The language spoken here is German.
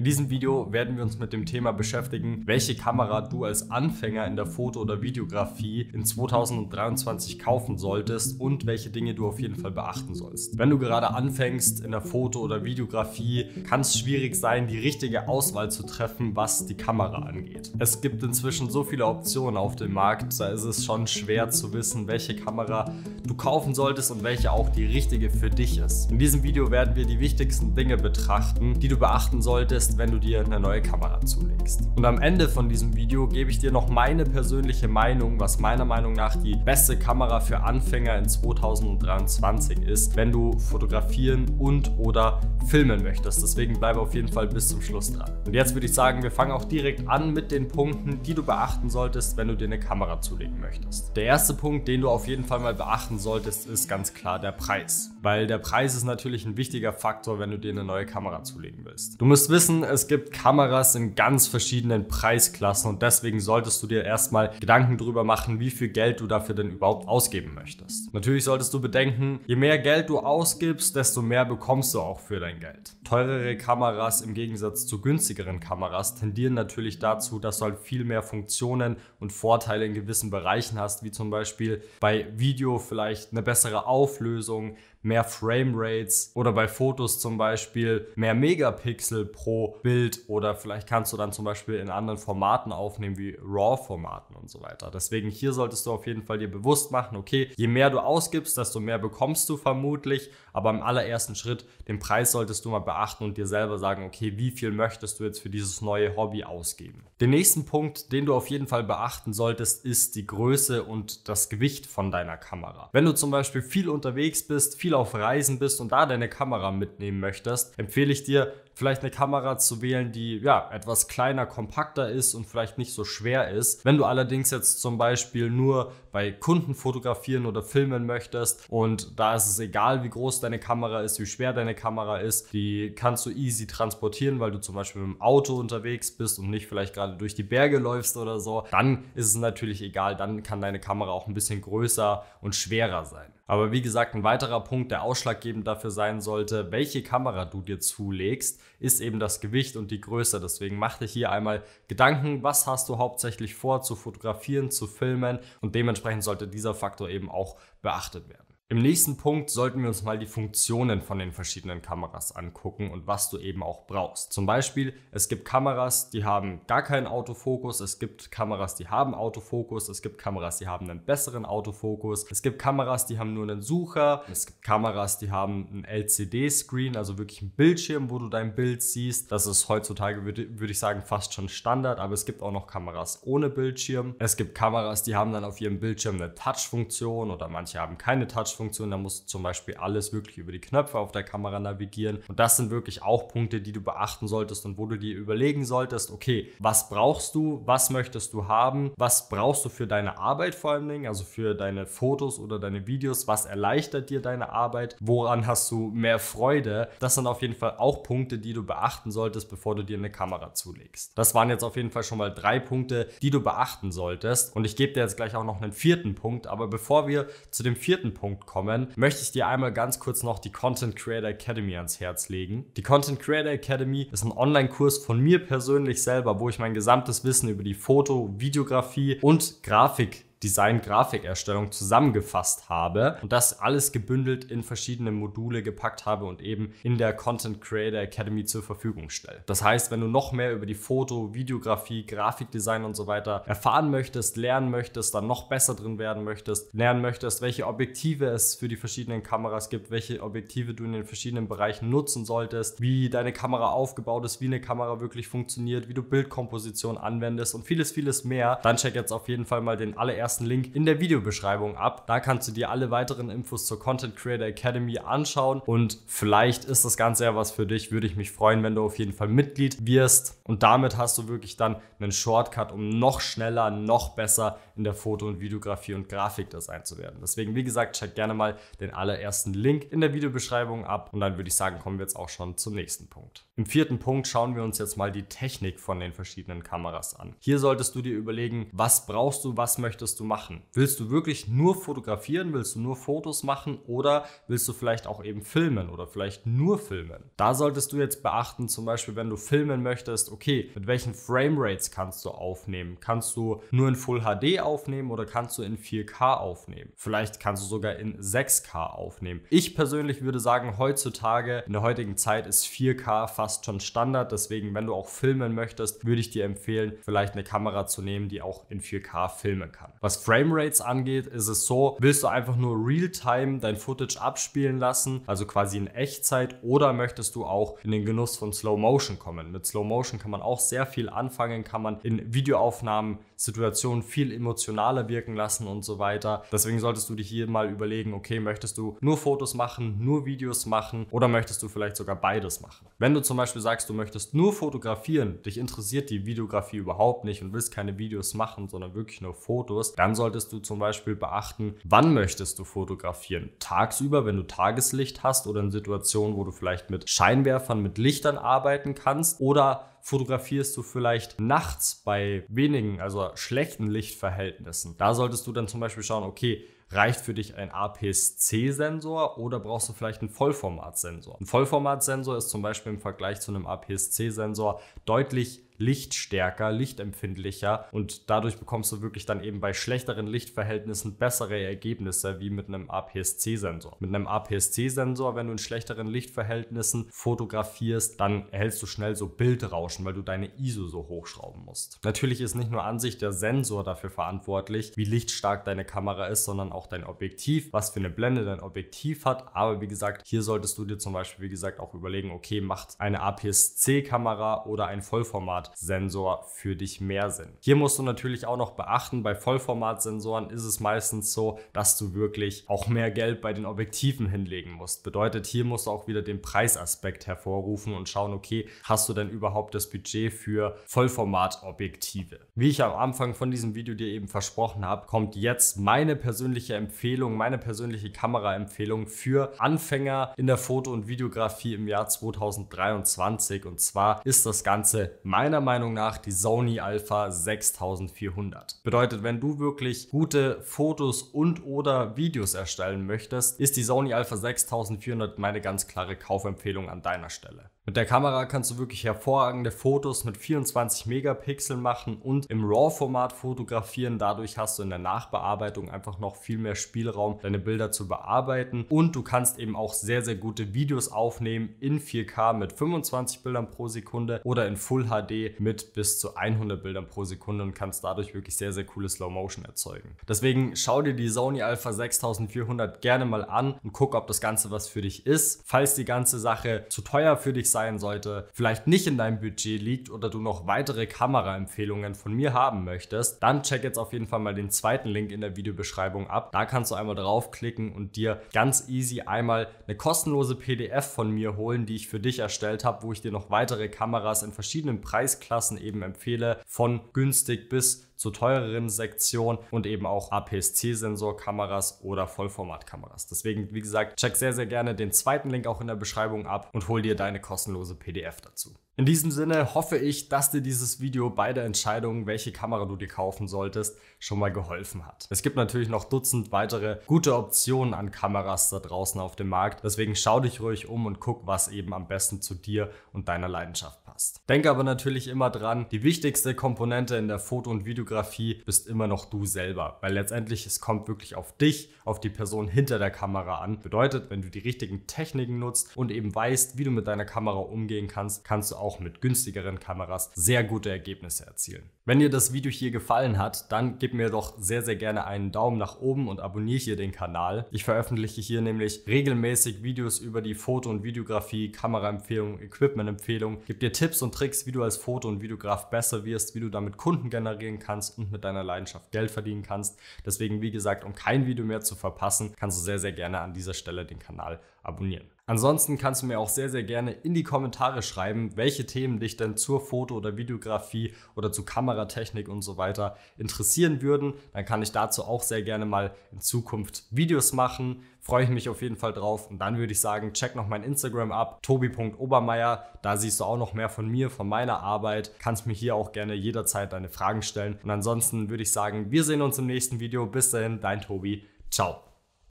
In diesem Video werden wir uns mit dem Thema beschäftigen, welche Kamera du als Anfänger in der Foto- oder Videografie in 2023 kaufen solltest und welche Dinge du auf jeden Fall beachten sollst. Wenn du gerade anfängst in der Foto- oder Videografie, kann es schwierig sein, die richtige Auswahl zu treffen, was die Kamera angeht. Es gibt inzwischen so viele Optionen auf dem Markt, da ist es schon schwer zu wissen, welche Kamera du kaufen solltest und welche auch die richtige für dich ist. In diesem Video werden wir die wichtigsten Dinge betrachten, die du beachten solltest, erst, wenn du dir eine neue Kamera zulegst. Und am Ende von diesem Video gebe ich dir noch meine persönliche Meinung, was meiner Meinung nach die beste Kamera für Anfänger in 2023 ist, wenn du fotografieren und oder filmen möchtest. Deswegen bleibe auf jeden Fall bis zum Schluss dran. Und jetzt würde ich sagen, wir fangen auch direkt an mit den Punkten, die du beachten solltest, wenn du dir eine Kamera zulegen möchtest. Der erste Punkt, den du auf jeden Fall mal beachten solltest, ist ganz klar der Preis. Weil der Preis ist natürlich ein wichtiger Faktor, wenn du dir eine neue Kamera zulegen willst. Du musst wissen, es gibt Kameras in ganz verschiedenen Preisklassen und deswegen solltest du dir erstmal Gedanken darüber machen, wie viel Geld du dafür denn überhaupt ausgeben möchtest. Natürlich solltest du bedenken, je mehr Geld du ausgibst, desto mehr bekommst du auch für dein Geld. Teurere Kameras im Gegensatz zu günstigeren Kameras tendieren natürlich dazu, dass du halt viel mehr Funktionen und Vorteile in gewissen Bereichen hast, wie zum Beispiel bei Video vielleicht eine bessere Auflösung, mehr Frame Rates oder bei Fotos zum Beispiel mehr Megapixel pro Bild oder vielleicht kannst du dann zum Beispiel in anderen Formaten aufnehmen wie RAW-Formaten und so weiter. Deswegen hier solltest du auf jeden Fall dir bewusst machen, okay, je mehr du ausgibst, desto mehr bekommst du vermutlich, aber im allerersten Schritt den Preis solltest du mal beachten und dir selber sagen, okay, wie viel möchtest du jetzt für dieses neue Hobby ausgeben? Den nächsten Punkt, den du auf jeden Fall beachten solltest, ist die Größe und das Gewicht von deiner Kamera. Wenn du zum Beispiel viel unterwegs bist, viel viel auf Reisen bist und da deine Kamera mitnehmen möchtest, empfehle ich dir, vielleicht eine Kamera zu wählen, die ja etwas kleiner, kompakter ist und vielleicht nicht so schwer ist. Wenn du allerdings jetzt zum Beispiel nur bei Kunden fotografieren oder filmen möchtest und da ist es egal, wie groß deine Kamera ist, wie schwer deine Kamera ist, die kannst du easy transportieren, weil du zum Beispiel mit dem Auto unterwegs bist und nicht vielleicht gerade durch die Berge läufst oder so, dann ist es natürlich egal, dann kann deine Kamera auch ein bisschen größer und schwerer sein. Aber wie gesagt, ein weiterer Punkt, der ausschlaggebend dafür sein sollte, welche Kamera du dir zulegst, ist eben das Gewicht und die Größe. Deswegen mach dir hier einmal Gedanken, was hast du hauptsächlich vor zu fotografieren, zu filmen und dementsprechend sollte dieser Faktor eben auch beachtet werden. Im nächsten Punkt sollten wir uns mal die Funktionen von den verschiedenen Kameras angucken und was du eben auch brauchst. Zum Beispiel, es gibt Kameras, die haben gar keinen Autofokus, es gibt Kameras, die haben Autofokus, es gibt Kameras, die haben einen besseren Autofokus, es gibt Kameras, die haben nur einen Sucher, es gibt Kameras, die haben einen LCD-Screen, also wirklich einen Bildschirm, wo du dein Bild siehst. Das ist heutzutage, würde ich sagen, fast schon Standard, aber es gibt auch noch Kameras ohne Bildschirm. Es gibt Kameras, die haben dann auf ihrem Bildschirm eine Touch-Funktion oder manche haben keine Touch-Funktion. Steuerungsfunktion. Da musst du zum Beispiel alles wirklich über die Knöpfe auf der Kamera navigieren. Und das sind wirklich auch Punkte, die du beachten solltest und wo du dir überlegen solltest, okay, was brauchst du, was möchtest du haben, was brauchst du für deine Arbeit vor allen Dingen, also für deine Fotos oder deine Videos, was erleichtert dir deine Arbeit, woran hast du mehr Freude. Das sind auf jeden Fall auch Punkte, die du beachten solltest, bevor du dir eine Kamera zulegst. Das waren jetzt auf jeden Fall schon mal drei Punkte, die du beachten solltest. Und ich gebe dir jetzt gleich auch noch einen vierten Punkt. Aber bevor wir zu dem vierten Punkt kommen, möchte ich dir einmal ganz kurz noch die Content Creator Academy ans Herz legen. Die Content Creator Academy ist ein Online-Kurs von mir persönlich selber, wo ich mein gesamtes Wissen über die Foto, Videografie und Grafik Design, Grafikerstellung zusammengefasst habe und das alles gebündelt in verschiedene Module gepackt habe und eben in der Content Creator Academy zur Verfügung stelle. Das heißt, wenn du noch mehr über die Foto, Videografie, Grafikdesign und so weiter erfahren möchtest, lernen möchtest, dann noch besser drin werden möchtest, lernen möchtest, welche Objektive es für die verschiedenen Kameras gibt, welche Objektive du in den verschiedenen Bereichen nutzen solltest, wie deine Kamera aufgebaut ist, wie eine Kamera wirklich funktioniert, wie du Bildkomposition anwendest und vieles, vieles mehr, dann check jetzt auf jeden Fall mal den allerersten ersten Link in der Videobeschreibung ab. Da kannst du dir alle weiteren Infos zur Content Creator Academy anschauen und vielleicht ist das Ganze ja was für dich. Würde ich mich freuen, wenn du auf jeden Fall Mitglied wirst und damit hast du wirklich dann einen Shortcut, um noch schneller, noch besser in der Foto- und Videografie und Grafikdesign zu werden. Deswegen, wie gesagt, check gerne mal den allerersten Link in der Videobeschreibung ab und dann würde ich sagen, kommen wir jetzt auch schon zum nächsten Punkt. Im vierten Punkt schauen wir uns jetzt mal die Technik von den verschiedenen Kameras an. Hier solltest du dir überlegen, was brauchst du, was möchtest du du machen? Willst du wirklich nur fotografieren? Willst du nur Fotos machen? Oder willst du vielleicht auch eben filmen oder vielleicht nur filmen? Da solltest du jetzt beachten, zum Beispiel, wenn du filmen möchtest, okay, mit welchen Framerates kannst du aufnehmen? Kannst du nur in Full HD aufnehmen oder kannst du in 4K aufnehmen? Vielleicht kannst du sogar in 6K aufnehmen. Ich persönlich würde sagen, heutzutage, in der heutigen Zeit ist 4K fast schon Standard. Deswegen, wenn du auch filmen möchtest, würde ich dir empfehlen, vielleicht eine Kamera zu nehmen, die auch in 4K filmen kann. Was was Framerates angeht, ist es so, willst du einfach nur real-time dein Footage abspielen lassen, also quasi in Echtzeit, oder möchtest du auch in den Genuss von Slow Motion kommen? Mit Slow Motion kann man auch sehr viel anfangen, kann man in Videoaufnahmen Situationen viel emotionaler wirken lassen und so weiter. Deswegen solltest du dich hier mal überlegen, okay, möchtest du nur Fotos machen, nur Videos machen oder möchtest du vielleicht sogar beides machen? Wenn du zum Beispiel sagst, du möchtest nur fotografieren, dich interessiert die Videografie überhaupt nicht und willst keine Videos machen, sondern wirklich nur Fotos, dann solltest du zum Beispiel beachten, wann möchtest du fotografieren? Tagsüber, wenn du Tageslicht hast oder in Situationen, wo du vielleicht mit Scheinwerfern, mit Lichtern arbeiten kannst oder fotografierst du vielleicht nachts bei wenigen, also schlechten Lichtverhältnissen. Da solltest du dann zum Beispiel schauen, okay, reicht für dich ein APS-C-Sensor oder brauchst du vielleicht einen Vollformatsensor? Ein Vollformatsensor ist zum Beispiel im Vergleich zu einem APS-C-Sensor deutlich lichtstärker, lichtempfindlicher und dadurch bekommst du wirklich dann eben bei schlechteren Lichtverhältnissen bessere Ergebnisse wie mit einem APS-C-Sensor. Mit einem APS-C-Sensor, wenn du in schlechteren Lichtverhältnissen fotografierst, dann erhältst du schnell so Bildrauschen, weil du deine ISO so hochschrauben musst. Natürlich ist nicht nur an der Sensor dafür verantwortlich, wie lichtstark deine Kamera ist, sondern auch dein Objektiv, was für eine Blende dein Objektiv hat. Aber wie gesagt, hier solltest du dir zum Beispiel, wie gesagt, auch überlegen, okay, macht eine APS-C-Kamera oder ein Vollformat Vollformatsensor für dich mehr Sinn. Hier musst du natürlich auch noch beachten, bei Vollformatsensoren ist es meistens so, dass du wirklich auch mehr Geld bei den Objektiven hinlegen musst. Bedeutet, hier musst du auch wieder den Preisaspekt hervorrufen und schauen, okay, hast du denn überhaupt das Budget für Vollformatobjektive? Wie ich am Anfang von diesem Video dir eben versprochen habe, kommt jetzt meine persönliche Empfehlung, meine persönliche Kameraempfehlung für Anfänger in der Foto- und Videografie im Jahr 2023. Und zwar ist das Ganze meiner meiner Meinung nach die Sony Alpha 6400. Bedeutet, wenn du wirklich gute Fotos und oder Videos erstellen möchtest, ist die Sony Alpha 6400 meine ganz klare Kaufempfehlung an deiner Stelle. Mit der Kamera kannst du wirklich hervorragende Fotos mit 24 Megapixel machen und im RAW-Format fotografieren. Dadurch hast du in der Nachbearbeitung einfach noch viel mehr Spielraum, deine Bilder zu bearbeiten. Und du kannst eben auch sehr, sehr gute Videos aufnehmen in 4K mit 25 Bildern pro Sekunde oder in Full HD mit bis zu 100 Bildern pro Sekunde und kannst dadurch wirklich sehr, sehr coole Slow Motion erzeugen. Deswegen schau dir die Sony Alpha 6400 gerne mal an und guck, ob das Ganze was für dich ist. Falls die ganze Sache zu teuer für dich sein sollte, vielleicht nicht in deinem Budget liegt oder du noch weitere Kameraempfehlungen von mir haben möchtest, dann check jetzt auf jeden Fall mal den zweiten Link in der Videobeschreibung ab. Da kannst du einmal draufklicken und dir ganz easy einmal eine kostenlose PDF von mir holen, die ich für dich erstellt habe, wo ich dir noch weitere Kameras in verschiedenen Preisen Preisklassen eben empfehle, von günstig bis zur teureren Sektion und eben auch APS-C-Sensorkameras oder Vollformatkameras. Deswegen, wie gesagt, check sehr, sehr gerne den zweiten Link auch in der Beschreibung ab und hol dir deine kostenlose PDF dazu. In diesem Sinne hoffe ich, dass dir dieses Video bei der Entscheidung, welche Kamera du dir kaufen solltest, schon mal geholfen hat. Es gibt natürlich noch Dutzend weitere gute Optionen an Kameras da draußen auf dem Markt. Deswegen schau dich ruhig um und guck, was eben am besten zu dir und deiner Leidenschaft passt. Denke aber natürlich immer dran, die wichtigste Komponente in der Foto- und Videokamera Biografie bist immer noch du selber. Weil letztendlich es kommt wirklich auf dich, auf die Person hinter der Kamera an. Bedeutet, wenn du die richtigen Techniken nutzt und eben weißt, wie du mit deiner Kamera umgehen kannst, kannst du auch mit günstigeren Kameras sehr gute Ergebnisse erzielen. Wenn dir das Video hier gefallen hat, dann gib mir doch sehr, sehr gerne einen Daumen nach oben und abonniere hier den Kanal. Ich veröffentliche hier nämlich regelmäßig Videos über die Foto- und Videografie, Kameraempfehlungen, Equipmentempfehlungen, gebe dir Tipps und Tricks, wie du als Foto- und Videograf besser wirst, wie du damit Kunden generieren kannst, kannst und mit deiner Leidenschaft Geld verdienen kannst. Deswegen, wie gesagt, um kein Video mehr zu verpassen, kannst du sehr, sehr gerne an dieser Stelle den Kanal abonnieren. Ansonsten kannst du mir auch sehr, sehr gerne in die Kommentare schreiben, welche Themen dich denn zur Foto- oder Videografie oder zu Kameratechnik und so weiter interessieren würden. Dann kann ich dazu auch sehr gerne mal in Zukunft Videos machen. Freue ich mich auf jeden Fall drauf. Und dann würde ich sagen, check noch mein Instagram ab, tobi.obermeier. Da siehst du auch noch mehr von mir, von meiner Arbeit. Kannst mir hier auch gerne jederzeit deine Fragen stellen. Und ansonsten würde ich sagen, wir sehen uns im nächsten Video. Bis dahin, dein Tobi. Ciao.